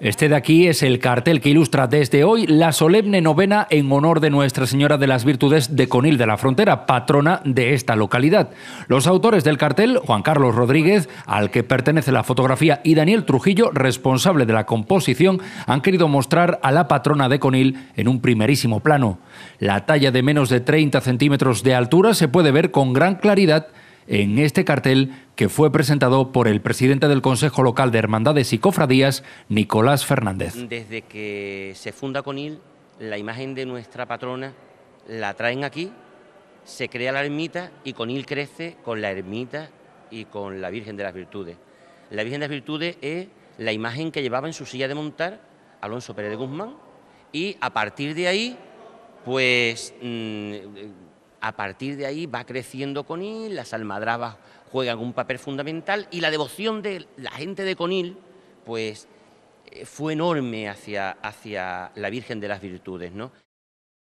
Este de aquí es el cartel que ilustra desde hoy la solemne novena en honor de Nuestra Señora de las Virtudes de Conil de la Frontera, patrona de esta localidad. Los autores del cartel, Juan Carlos Rodríguez, al que pertenece la fotografía, y Daniel Trujillo, responsable de la composición, han querido mostrar a la patrona de Conil en un primerísimo plano. La talla de menos de 30 centímetros de altura se puede ver con gran claridad en este cartel que fue presentado por el presidente del Consejo Local de Hermandades y Cofradías, Nicolás Fernández. Desde que se funda Conil, la imagen de nuestra patrona la traen aquí, se crea la ermita y Conil crece con la ermita y con la Virgen de las Virtudes. La Virgen de las Virtudes es la imagen que llevaba en su silla de montar Alonso Pérez de Guzmán y a partir de ahí, pues mm, eh, a partir de ahí va creciendo Conil, las almadrabas juegan un papel fundamental y la devoción de la gente de Conil, pues eh, fue enorme hacia, hacia la Virgen de las Virtudes,